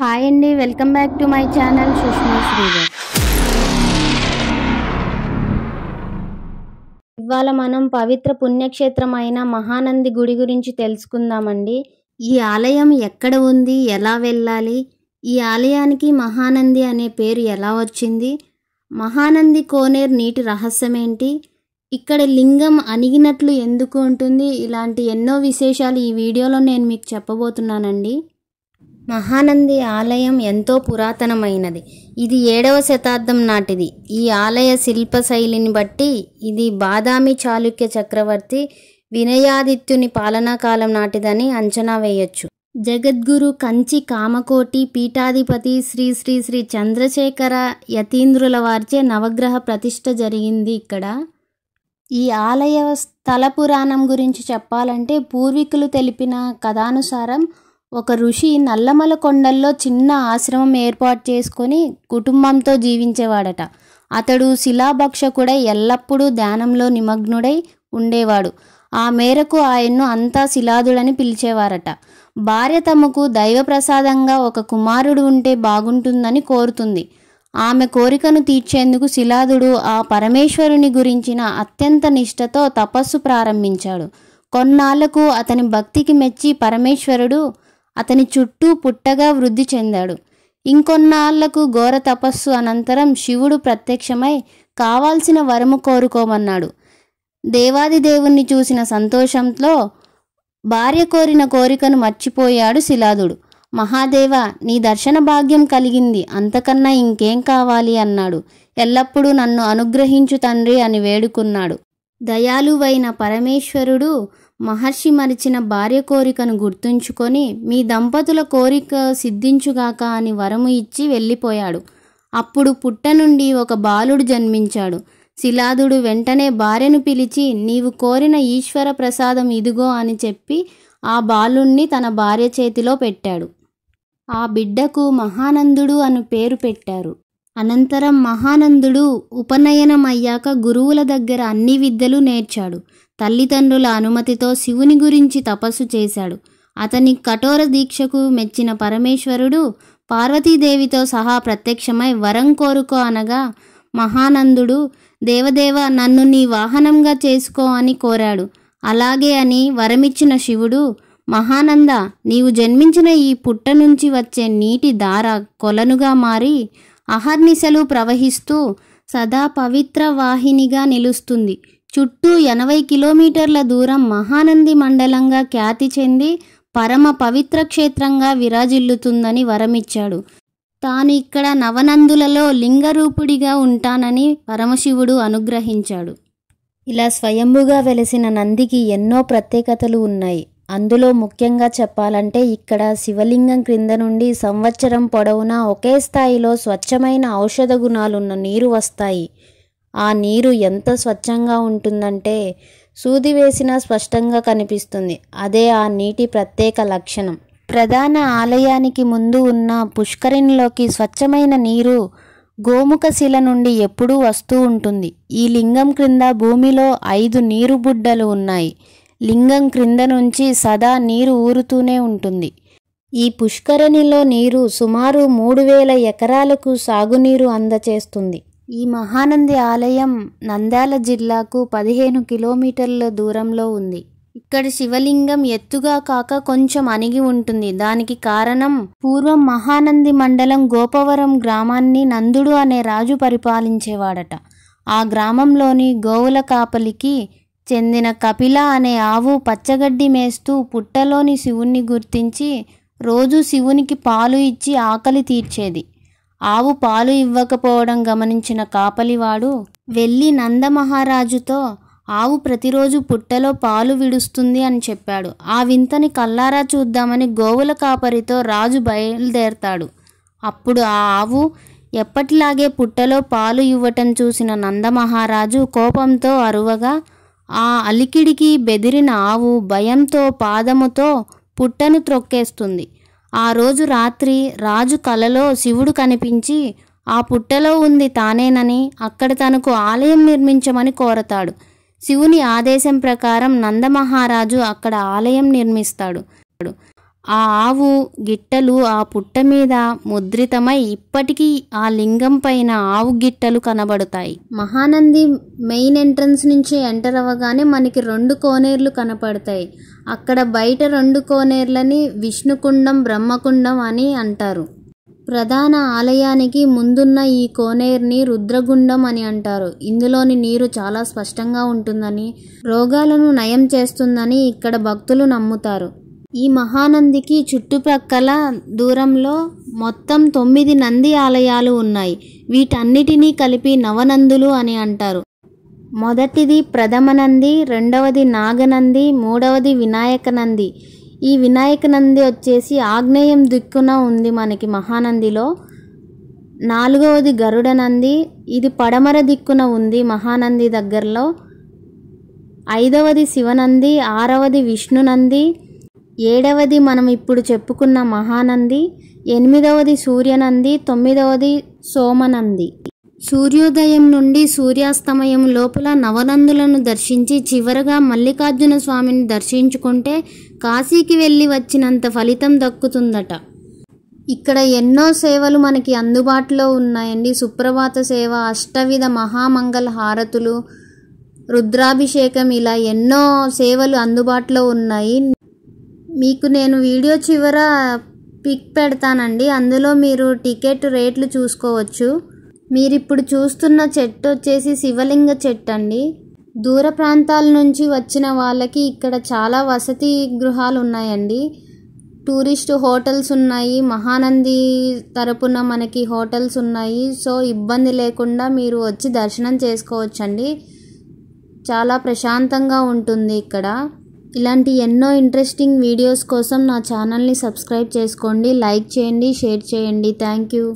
hi అండి welcome back to my channel Sushma Sridhar ఇవాళ మనం పవిత్ర పుణ్యక్షేత్రమైన మహానంది గుడి గురించి తెలుసుకుందామండి ఈ ఆలయం ఎక్కడ ఉంది ఎలా వెళ్ళాలి ఈ ఆలయానికి మహానంది అనే పేరు ఎలా వచ్చింది మహానంది కోనేరు నీటి రహస్యం ఏంటి ఇక్కడ లింగం అణిగినట్లు ఎందుకు ఉంటుంది ఇలాంటి ఎన్నో విశేషాలు ఈ వీడియోలో నేను మీకు చెప్పబోతున్నానండి మహానంది ఆలయం ఎంతో పురాతనమైనది ఇది ఏడవ శతాబ్దం నాటిది ఈ ఆలయ శిల్ప శైలిని బట్టి ఇది బాదామి చాళుక్య చక్రవర్తి వినయాదిత్యుని పాలనా కాలం నాటిదని అంచనా వేయొచ్చు జగద్గురు కంచి కామకోటి పీఠాధిపతి శ్రీ శ్రీ శ్రీ చంద్రశేఖర యతీంద్రుల వారిచే నవగ్రహ ప్రతిష్ట జరిగింది ఇక్కడ ఈ ఆలయ స్థల పురాణం గురించి చెప్పాలంటే పూర్వీకులు తెలిపిన కథానుసారం ఒక ఋషి నల్లమల కొండల్లో చిన్న ఆశ్రమం ఏర్పాటు చేసుకొని కుటుంబంతో జీవించేవాడట అతడు శిలాభక్షకుడై ఎల్లప్పుడూ ధ్యానంలో నిమగ్నుడై ఉండేవాడు ఆ మేరకు ఆయన్ను అంతా శిలాదుడని పిలిచేవారట భార్య తమకు దైవప్రసాదంగా ఒక కుమారుడు ఉంటే బాగుంటుందని కోరుతుంది ఆమె కోరికను తీర్చేందుకు శిలాదుడు ఆ పరమేశ్వరుని గురించిన అత్యంత నిష్టతో తపస్సు ప్రారంభించాడు కొన్నాళ్లకు అతని భక్తికి మెచ్చి పరమేశ్వరుడు అతని చుట్టూ పుట్టగా వృద్ధి చెందాడు ఇంకొన్నాళ్లకు ఘోర తపస్సు అనంతరం శివుడు ప్రత్యక్షమై కావాల్సిన వరము కోరుకోమన్నాడు దేవాది దేవుణ్ణి చూసిన సంతోషంతో భార్య కోరిన కోరికను మర్చిపోయాడు శిలాదుడు మహాదేవ నీ దర్శన భాగ్యం కలిగింది అంతకన్నా ఇంకేం కావాలి అన్నాడు ఎల్లప్పుడూ నన్ను అనుగ్రహించు తండ్రి అని వేడుకున్నాడు దయాలువైన పరమేశ్వరుడు మహర్షి మరిచిన భార్య కోరికను గుర్తుంచుకొని మీ దంపతుల కోరిక సిద్ధించుగాక అని వరము ఇచ్చి వెళ్ళిపోయాడు అప్పుడు పుట్ట నుండి ఒక బాలుడు జన్మించాడు శిలాదుడు వెంటనే భార్యను పిలిచి నీవు కోరిన ఈశ్వర ప్రసాదం ఇదిగో అని చెప్పి ఆ బాలుణ్ణి తన భార్య చేతిలో పెట్టాడు ఆ బిడ్డకు మహానందుడు అను పేరు పెట్టారు అనంతరం మహానందుడు ఉపనయనమయ్యాక గురువుల దగ్గర అన్ని విద్యలు నేర్చాడు తల్లిదండ్రుల అనుమతితో శివుని గురించి తపస్సు చేశాడు అతని కఠోర దీక్షకు మెచ్చిన పరమేశ్వరుడు పార్వతీదేవితో సహా ప్రత్యక్షమై వరం కోరుకో అనగా మహానందుడు దేవదేవ నన్ను నీ వాహనంగా చేసుకో అని కోరాడు అలాగే అని వరమిచ్చిన శివుడు మహానంద నీవు జన్మించిన ఈ పుట్ట నుంచి వచ్చే నీటి దార కొలనుగా మారి అహర్నిశలు ప్రవహిస్తూ సదా పవిత్ర వాహినిగా నిలుస్తుంది చుట్టూ ఎనభై కిలోమీటర్ల దూరం మహానంది మండలంగా ఖ్యాతి చెంది పరమ పవిత్ర క్షేత్రంగా విరాజిల్లుతుందని వరమిచ్చాడు తాను ఇక్కడ నవనందులలో లింగరూపుడిగా ఉంటానని పరమశివుడు అనుగ్రహించాడు ఇలా స్వయంభుగా వెలసిన నందికి ఎన్నో ప్రత్యేకతలు ఉన్నాయి అందులో ముఖ్యంగా చెప్పాలంటే ఇక్కడ శివలింగం క్రింద నుండి సంవత్సరం పొడవునా ఒకే స్థాయిలో స్వచ్ఛమైన ఔషధ గుణాలున్న నీరు వస్తాయి ఆ నీరు ఎంత స్వచ్ఛంగా ఉంటుందంటే సూది వేసినా స్పష్టంగా కనిపిస్తుంది అదే ఆ నీటి ప్రత్యేక లక్షణం ప్రధాన ఆలయానికి ముందు ఉన్న పుష్కరిణిలోకి స్వచ్ఛమైన నీరు గోముఖ శిల నుండి ఎప్పుడూ వస్తూ ఉంటుంది ఈ లింగం క్రింద భూమిలో ఐదు నీరు బుడ్డలు ఉన్నాయి లింగం క్రింద నుంచి సదా నీరు ఊరుతూనే ఉంటుంది ఈ పుష్కరణిలో నీరు సుమారు మూడు వేల ఎకరాలకు సాగునీరు అందచేస్తుంది ఈ మహానంది ఆలయం నంద్యాల జిల్లాకు పదిహేను కిలోమీటర్ల దూరంలో ఉంది ఇక్కడ శివలింగం ఎత్తుగా కాక కొంచెం అణిగి ఉంటుంది దానికి కారణం పూర్వం మహానంది మండలం గోపవరం గ్రామాన్ని నందుడు అనే రాజు పరిపాలించేవాడట ఆ గ్రామంలోని గోవుల కాపలికి చెందిన కపిల అనే ఆవు పచ్చగడ్డి మేస్తూ పుట్టలోని శివుణ్ణి గుర్తించి రోజు శివునికి పాలు ఇచ్చి ఆకలి తీర్చేది ఆవు పాలు ఇవ్వకపోవడం గమనించిన కాపలివాడు వెళ్ళి నందమహారాజుతో ఆవు ప్రతిరోజు పుట్టలో పాలు విడుస్తుంది అని చెప్పాడు ఆ వింతని కల్లారా చూద్దామని గోవుల కాపరితో రాజు బయలుదేరతాడు అప్పుడు ఆ ఆవు ఎప్పటిలాగే పుట్టలో పాలు ఇవ్వటం చూసిన నందమహారాజు కోపంతో అరువగా ఆ అలికిడికి బెదిరిన ఆవు భయంతో పాదముతో పుట్టను త్రొక్కేస్తుంది ఆ రోజు రాత్రి రాజు కలలో శివుడు కనిపించి ఆ పుట్టలో ఉంది తానేనని అక్కడ తనకు ఆలయం నిర్మించమని కోరతాడు శివుని ఆదేశం ప్రకారం నందమహారాజు అక్కడ ఆలయం నిర్మిస్తాడు ఆ ఆవు గిట్టలు ఆ పుట్ట మీద ముద్రితమై ఇప్పటికీ ఆ లింగం పైన ఆవు గిట్టలు కనబడతాయి మహానంది మెయిన్ ఎంట్రన్స్ నుంచి ఎంటర్ అవ్వగానే మనకి రెండు కోనేర్లు కనపడతాయి అక్కడ బయట రెండు కోనేర్లని విష్ణుకుండం బ్రహ్మకుండం అని అంటారు ప్రధాన ఆలయానికి ముందున్న ఈ కోనేరుని రుద్రగుండం అని అంటారు ఇందులోని నీరు చాలా స్పష్టంగా ఉంటుందని రోగాలను నయం చేస్తుందని ఇక్కడ భక్తులు నమ్ముతారు ఈ మహానందికి చుట్టుప్రక్కల దూరంలో మొత్తం తొమ్మిది నంది ఆలయాలు ఉన్నాయి వీటన్నిటినీ కలిపి నవనందులు అని అంటారు మొదటిది ప్రథమ నంది రెండవది నాగనంది మూడవది వినాయక నంది ఈ వినాయక నంది వచ్చేసి ఆగ్నేయం దిక్కున ఉంది మనకి మహానందిలో నాలుగవది గరుడ నంది ఇది పడమర దిక్కున ఉంది మహానంది దగ్గరలో ఐదవది శివనంది ఆరవది విష్ణునంది ఏడవది మనం ఇప్పుడు చెప్పుకున్న మహానంది ఎనిమిదవది సూర్యనంది తొమ్మిదవది సోమనంది సూర్యోదయం నుండి సూర్యాస్తమయం లోపల నవనందులను దర్శించి చివరగా మల్లికార్జున స్వామిని దర్శించుకుంటే కాశీకి వెళ్ళి వచ్చినంత ఫలితం దక్కుతుందట ఇక్కడ ఎన్నో సేవలు మనకి అందుబాటులో ఉన్నాయండి సుప్రభాత సేవ అష్టవిధ మహామంగళ హారతులు రుద్రాభిషేకం ఇలా ఎన్నో సేవలు అందుబాటులో ఉన్నాయి మీకు నేను వీడియో చివర పిక్ పెడతానండి అందులో మీరు టికెట్ రేట్లు చూసుకోవచ్చు మీరు ఇప్పుడు చూస్తున్న చెట్టు వచ్చేసి శివలింగ చెట్టు అండి దూర ప్రాంతాల నుంచి వచ్చిన వాళ్ళకి ఇక్కడ చాలా వసతి గృహాలు ఉన్నాయండి టూరిస్ట్ హోటల్స్ ఉన్నాయి మహానంది తరపున మనకి హోటల్స్ ఉన్నాయి సో ఇబ్బంది లేకుండా మీరు వచ్చి దర్శనం చేసుకోవచ్చండి చాలా ప్రశాంతంగా ఉంటుంది ఇక్కడ ఇలాంటి ఎన్నో ఇంట్రెస్టింగ్ వీడియోస్ కోసం నా ఛానల్ని సబ్స్క్రైబ్ చేసుకోండి లైక్ చేయండి షేర్ చేయండి థ్యాంక్ యూ